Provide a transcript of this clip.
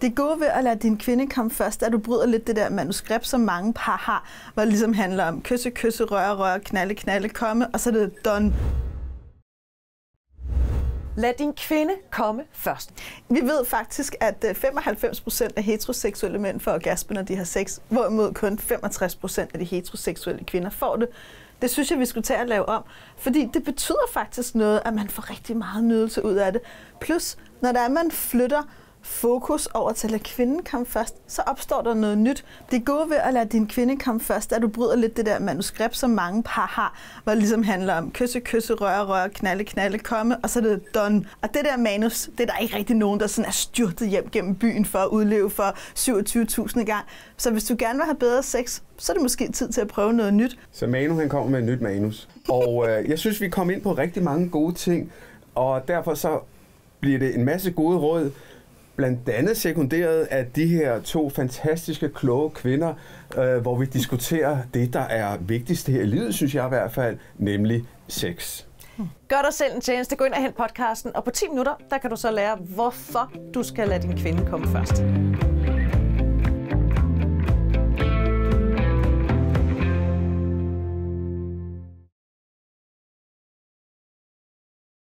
Det gode ved at lade din kvinde komme først, er, at du bryder lidt det der manuskript, som mange par har, hvor det ligesom handler om kysse, kysse, røre, røre, knalle, knalle, komme, og så er det done. Lad din kvinde komme først. Vi ved faktisk, at 95% øh, af heteroseksuelle mænd får orgasme, når de har sex, hvorimod kun 65% af de heteroseksuelle kvinder får det. Det synes jeg, vi skulle tage at lave om, fordi det betyder faktisk noget, at man får rigtig meget nydelse ud af det. Plus, når der er, man flytter fokus over til at lade kvinden komme først, så opstår der noget nyt. Det gode ved at lade din kvinde komme først, er, at du bryder lidt det der manuskript, som mange par har, hvor det ligesom handler om kysse, kysse, røre, røre, knalle, knalle, komme, og så er det done. Og det der manus, det er der ikke rigtig nogen, der sådan er styrtet hjem gennem byen for at udleve for 27.000 gang. Så hvis du gerne vil have bedre sex, så er det måske tid til at prøve noget nyt. Så Manu, han kommer med et nyt manus. Og øh, jeg synes, vi kom ind på rigtig mange gode ting, og derfor så bliver det en masse gode råd, blandt andet sekunderet af de her to fantastiske, kloge kvinder, øh, hvor vi diskuterer det, der er vigtigst her i livet, synes jeg i hvert fald, nemlig sex. Gør dig selv en tjeneste, gå ind og hent podcasten, og på 10 minutter, der kan du så lære, hvorfor du skal lade din kvinde komme først.